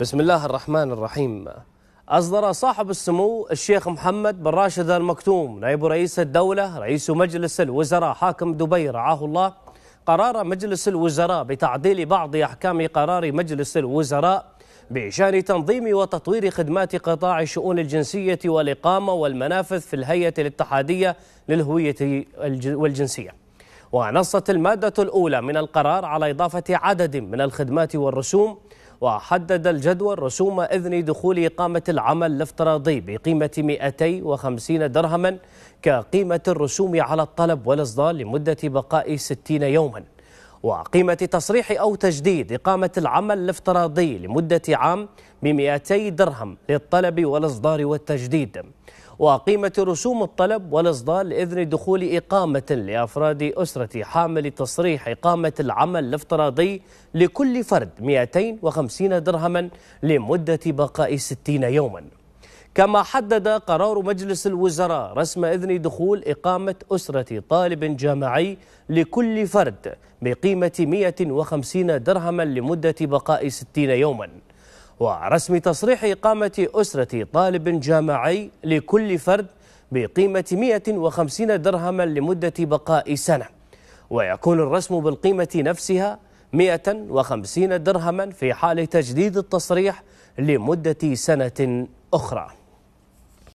بسم الله الرحمن الرحيم أصدر صاحب السمو الشيخ محمد بن راشد المكتوم نائب رئيس الدولة رئيس مجلس الوزراء حاكم دبي رعاه الله قرار مجلس الوزراء بتعديل بعض أحكام قرار مجلس الوزراء بشان تنظيم وتطوير خدمات قطاع الشؤون الجنسية والإقامة والمنافذ في الهيئة الاتحادية للهوية والجنسية ونصت المادة الأولى من القرار على إضافة عدد من الخدمات والرسوم وحدد الجدول رسوم إذن دخول إقامة العمل الافتراضي بقيمة 250 درهما كقيمة الرسوم على الطلب والإصدار لمدة بقاء 60 يوماً وقيمة تصريح أو تجديد إقامة العمل الافتراضي لمدة عام ب 200 درهم للطلب والإصدار والتجديد وقيمة رسوم الطلب والإصدار لإذن دخول إقامة لأفراد أسرة حامل تصريح إقامة العمل الافتراضي لكل فرد 250 درهما لمدة بقاء 60 يوما كما حدد قرار مجلس الوزراء رسم إذن دخول إقامة أسرة طالب جامعي لكل فرد بقيمة 150 درهما لمدة بقاء 60 يوماً ورسم تصريح إقامة أسرة طالب جامعي لكل فرد بقيمة 150 درهما لمدة بقاء سنة ويكون الرسم بالقيمة نفسها 150 درهما في حال تجديد التصريح لمدة سنة أخرى